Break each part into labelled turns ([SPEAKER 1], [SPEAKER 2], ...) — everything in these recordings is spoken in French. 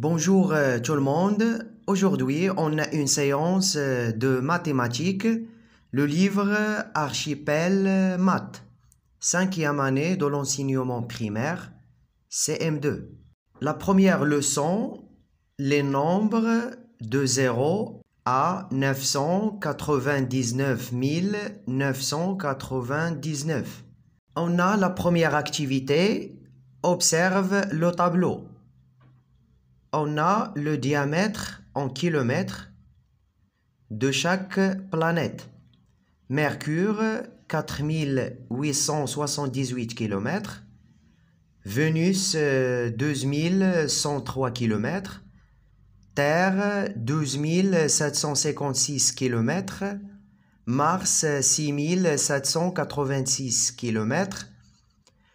[SPEAKER 1] Bonjour euh, tout le monde. Aujourd'hui, on a une séance euh, de mathématiques, le livre Archipel Math, cinquième année de l'enseignement primaire, CM2. La première leçon, les nombres de 0 à 999 999. On a la première activité, observe le tableau on a le diamètre en kilomètres de chaque planète. Mercure, 4878 km. Vénus, 2103 km. Terre, 12756 km. Mars, 6786 km.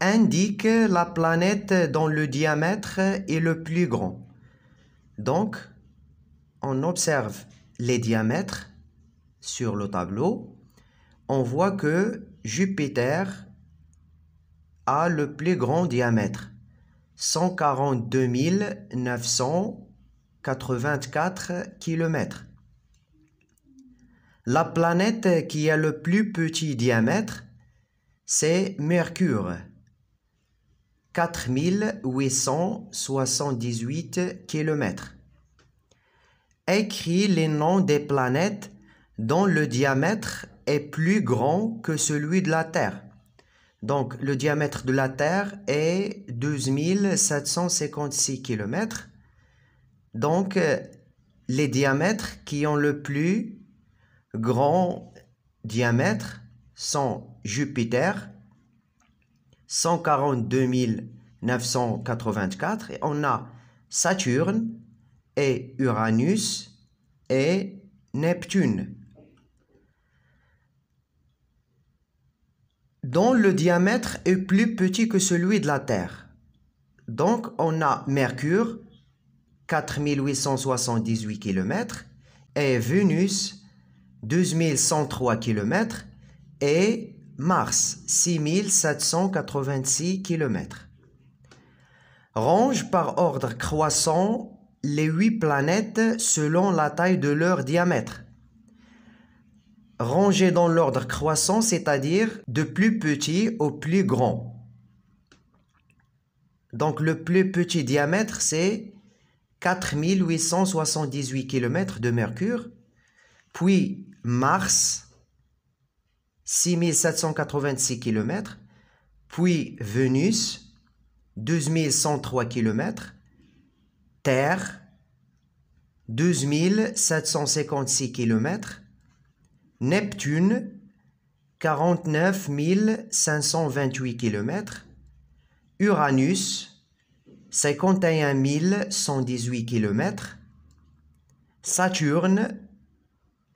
[SPEAKER 1] indique la planète dont le diamètre est le plus grand. Donc, on observe les diamètres sur le tableau. On voit que Jupiter a le plus grand diamètre, 142 984 km. La planète qui a le plus petit diamètre, c'est Mercure, 4878 km huit Écris les noms des planètes dont le diamètre est plus grand que celui de la Terre. Donc le diamètre de la Terre est 12756 km. Donc les diamètres qui ont le plus grand diamètre sont Jupiter, 142 984 et on a Saturne et Uranus et Neptune. dont le diamètre est plus petit que celui de la Terre. Donc on a Mercure, 4878 km, et Vénus, 12103 km, et Mars, 6786 km. Range par ordre croissant les huit planètes selon la taille de leur diamètre. Rangées dans l'ordre croissant, c'est-à-dire de plus petit au plus grand. Donc le plus petit diamètre, c'est 4878 km de Mercure. Puis Mars, 6786 km, puis Vénus, 12103 km, Terre, 12756 km, Neptune, 49 528 km, Uranus, 51 km, Saturne,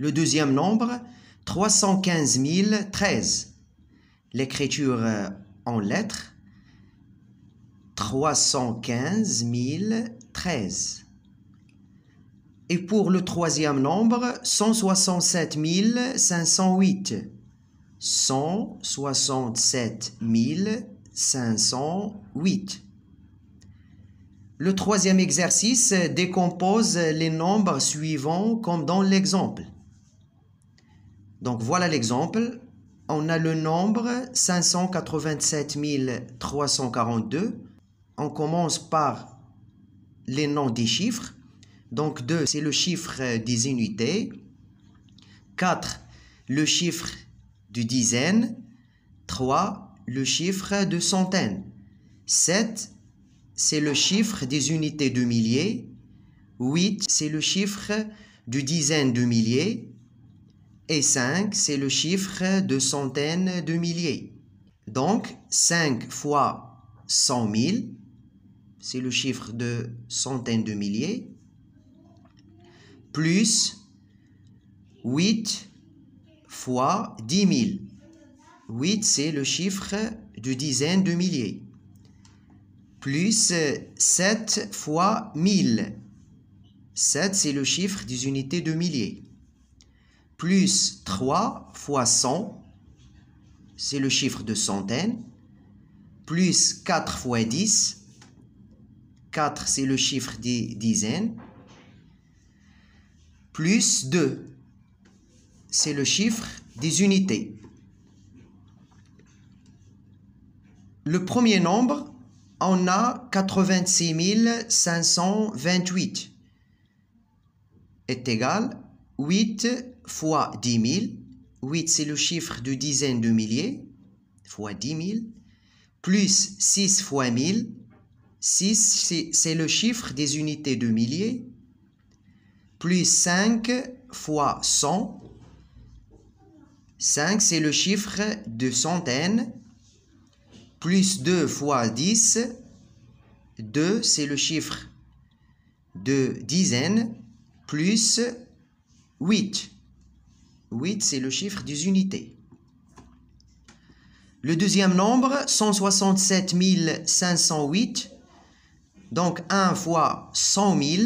[SPEAKER 1] Le deuxième nombre, 315 013. L'écriture euh, en lettres, 315 013. Et pour le troisième nombre, 167 508. 167 508. Le troisième exercice décompose les nombres suivants comme dans l'exemple. Donc voilà l'exemple. On a le nombre 587 342. On commence par les noms des chiffres. Donc 2, c'est le chiffre des unités. 4, le chiffre du dizaine. 3, le chiffre de centaines. 7, c'est le chiffre des unités de milliers. 8, c'est le chiffre du dizaine de milliers et 5, c'est le chiffre de centaines de milliers. Donc, 5 fois 100 000, c'est le chiffre de centaines de milliers, plus 8 fois 10 000. 8, c'est le chiffre de dizaines de milliers. Plus 7 fois 1000. 7, c'est le chiffre des unités de milliers plus 3 fois 100, c'est le chiffre de centaines, plus 4 fois 10, 4 c'est le chiffre des dizaines, plus 2, c'est le chiffre des unités. Le premier nombre, on a 86 528 est égal 8 fois 10 000. 8, c'est le chiffre de dizaines de milliers, fois 10 000. Plus 6 fois 1000. 6, c'est le chiffre des unités de milliers. Plus 5 fois 100. 5, c'est le chiffre de centaines. Plus 2 fois 10. 2, c'est le chiffre de dizaines. Plus 8. 8, c'est le chiffre des unités. Le deuxième nombre, 167 508. Donc 1 fois 100 000.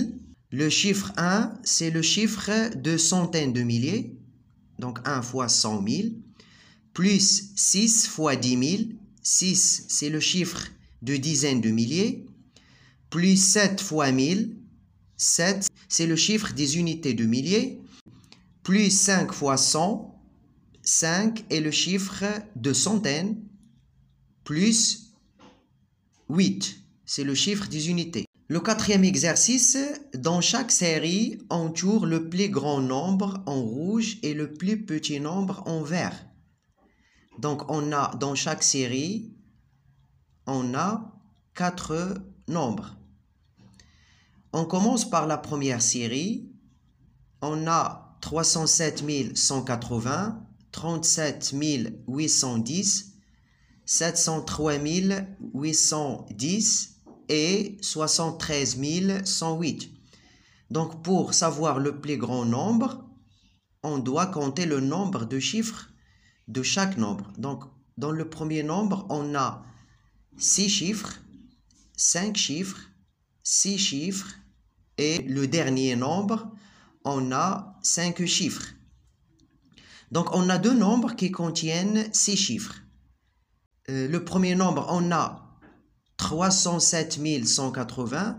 [SPEAKER 1] Le chiffre 1, c'est le chiffre de centaines de milliers. Donc 1 fois 100 000. Plus 6 fois 10 000. 6, c'est le chiffre de dizaines de milliers. Plus 7 fois 1000. 7, c'est le chiffre des unités de milliers plus 5 fois 100, 5 est le chiffre de centaines, plus 8, c'est le chiffre des unités. Le quatrième exercice, dans chaque série, on le plus grand nombre en rouge et le plus petit nombre en vert. Donc on a dans chaque série, on a 4 nombres. On commence par la première série. On a 307 180, 37 810, 703 810 et 73 108. Donc pour savoir le plus grand nombre, on doit compter le nombre de chiffres de chaque nombre. Donc dans le premier nombre, on a 6 chiffres, 5 chiffres, 6 chiffres et le dernier nombre, on a cinq chiffres. Donc on a deux nombres qui contiennent six chiffres. Euh, le premier nombre, on a 307 180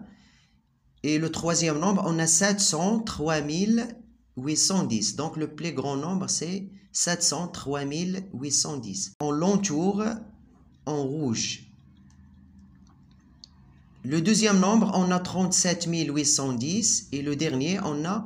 [SPEAKER 1] et le troisième nombre, on a 703 810. Donc le plus grand nombre, c'est 703 810. On l'entoure en rouge. Le deuxième nombre, on a 37 810 et le dernier, on a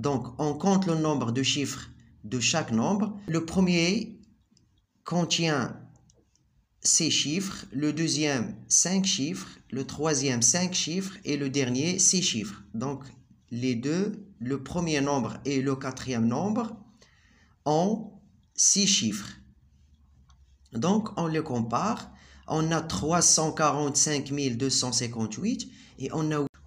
[SPEAKER 1] Donc, on compte le nombre de chiffres de chaque nombre. Le premier contient 6 chiffres, le deuxième 5 chiffres, le troisième 5 chiffres et le dernier 6 chiffres. Donc les deux, le premier nombre et le quatrième nombre, ont 6 chiffres. Donc on les compare. On a 345 258 et on a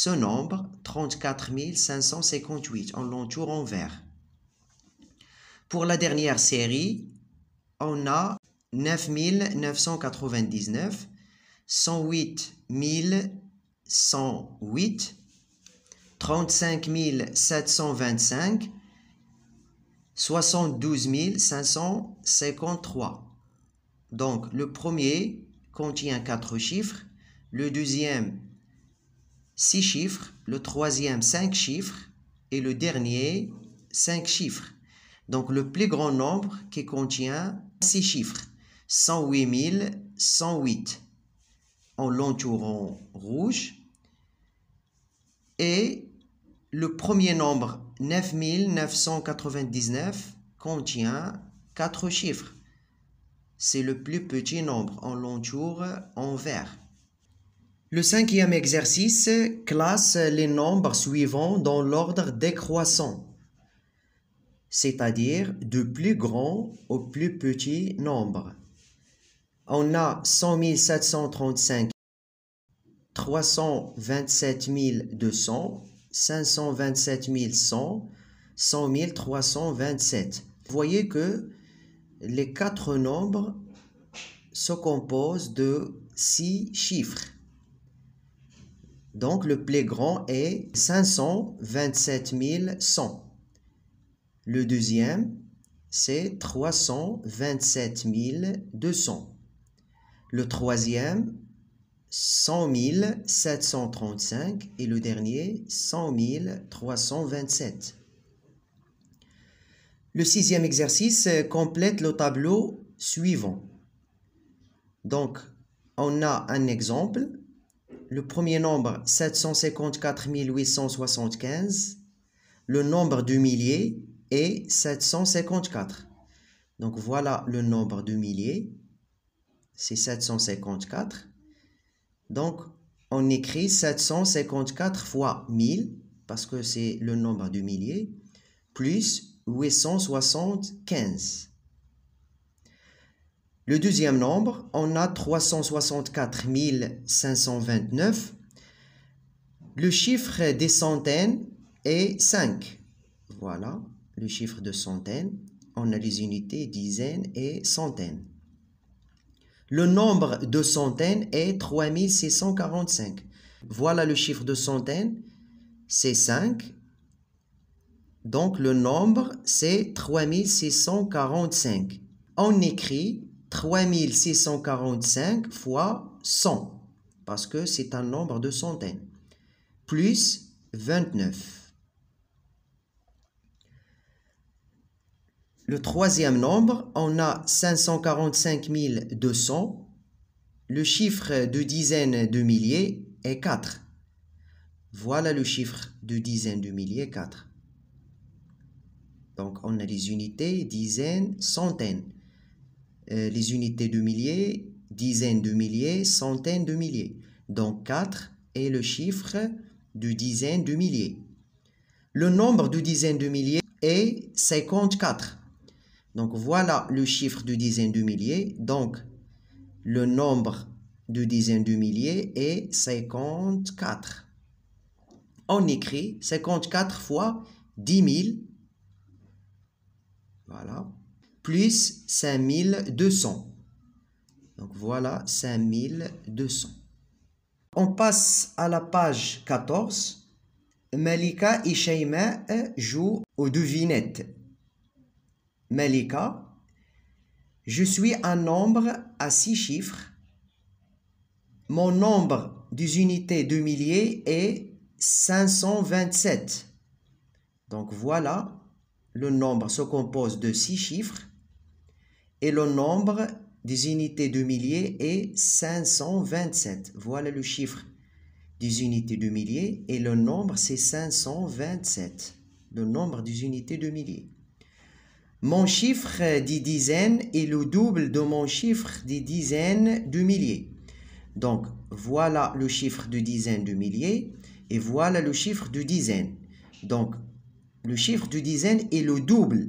[SPEAKER 1] Ce nombre, 34 558, on l'entoure en vert. Pour la dernière série, on a 9 999, 108 108, 35 725, 72 553. Donc le premier contient quatre chiffres, le deuxième 6 chiffres, le troisième 5 chiffres et le dernier 5 chiffres. Donc le plus grand nombre qui contient 6 chiffres, 108 108 en l'entourant rouge. Et le premier nombre 9999 contient 4 chiffres. C'est le plus petit nombre en l'entoure en vert. Le cinquième exercice classe les nombres suivants dans l'ordre décroissant, c'est-à-dire du plus grand au plus petit nombre. On a 100 735, 327 200, 527 100, 100 327. Vous voyez que les quatre nombres se composent de six chiffres. Donc le grand est 527 100. Le deuxième, c'est 327 200. Le troisième, 100 735 et le dernier, 100 327. Le sixième exercice complète le tableau suivant. Donc, on a un exemple le premier nombre 754 875, le nombre du millier est 754. Donc voilà le nombre de milliers, c'est 754. Donc on écrit 754 fois 1000, parce que c'est le nombre du millier, plus 875. Le deuxième nombre, on a 364 529. Le chiffre des centaines est 5. Voilà, le chiffre de centaines. On a les unités dizaines et centaines. Le nombre de centaines est 3645. Voilà le chiffre de centaines, c'est 5. Donc le nombre, c'est 3645. On écrit 3645 fois 100, parce que c'est un nombre de centaines, plus 29. Le troisième nombre, on a 545 200. Le chiffre de dizaines de milliers est 4. Voilà le chiffre de dizaines de milliers, 4. Donc on a les unités, dizaines, centaines. Euh, les unités de milliers, dizaines de milliers, centaines de milliers. Donc 4 est le chiffre de dizaine de milliers. Le nombre de dizaines de milliers est 54. Donc voilà le chiffre de dizaine de milliers. Donc le nombre de dizaines de milliers est 54. On écrit 54 fois 10 000. Voilà plus 5200. Donc voilà, 5200. On passe à la page 14. Malika et Shaima jouent aux devinettes. Malika, je suis un nombre à six chiffres. Mon nombre des unités de milliers est 527. Donc voilà, le nombre se compose de six chiffres et le nombre des unités de milliers est 527. Voilà le chiffre des unités de milliers et le nombre c'est 527. Le nombre des unités de milliers. Mon chiffre des dizaines est le double de mon chiffre des dizaines de milliers. Donc voilà le chiffre de dizaines de milliers et voilà le chiffre du dizaines. Donc le chiffre du dizaines est le double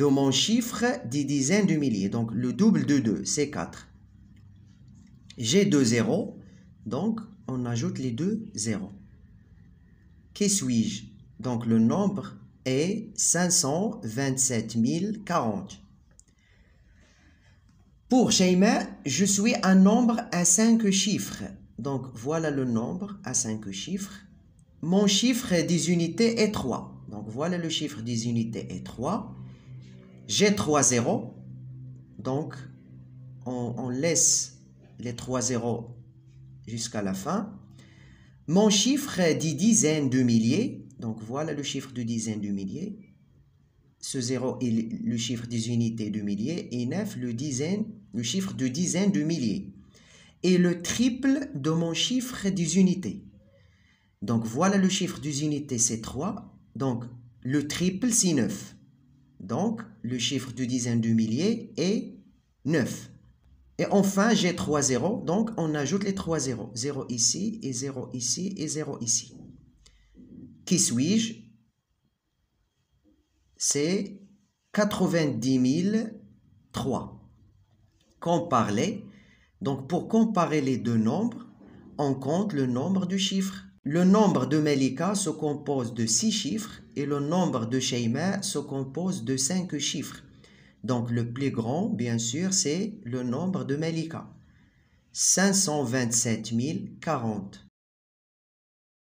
[SPEAKER 1] de mon chiffre des dizaines de milliers. Donc le double de 2, c'est 4. J'ai deux zéros, donc on ajoute les deux zéros. Qui suis-je Donc le nombre est 527 040. Pour Shayma, je suis un nombre à 5 chiffres. Donc voilà le nombre à 5 chiffres. Mon chiffre des unités est 3. Donc voilà le chiffre des unités est 3. J'ai 3 zéros, donc on, laisse les 3 zéros jusqu'à la fin. Mon chiffre est des dizaines de milliers, donc voilà le chiffre de dizaines de milliers. Ce 0 est le chiffre des unités de milliers et 9 le, dizaine, le chiffre de dizaines de milliers. Et le triple de mon chiffre des unités. Donc voilà le chiffre des unités, c'est 3. Donc le triple, c'est 9. Donc, le chiffre du dizaine de milliers est 9. Et enfin, j'ai 3 zéros, donc on ajoute les 3 zéros. 0 ici, et 0 ici, et 0 ici. Qui suis-je C'est 90 003. Comparer. Donc, pour comparer les deux nombres, on compte le nombre du chiffre. Le nombre de Melika se compose de 6 chiffres et le nombre de Sheima se compose de 5 chiffres. Donc le plus grand, bien sûr, c'est le nombre de Melika. 527 040.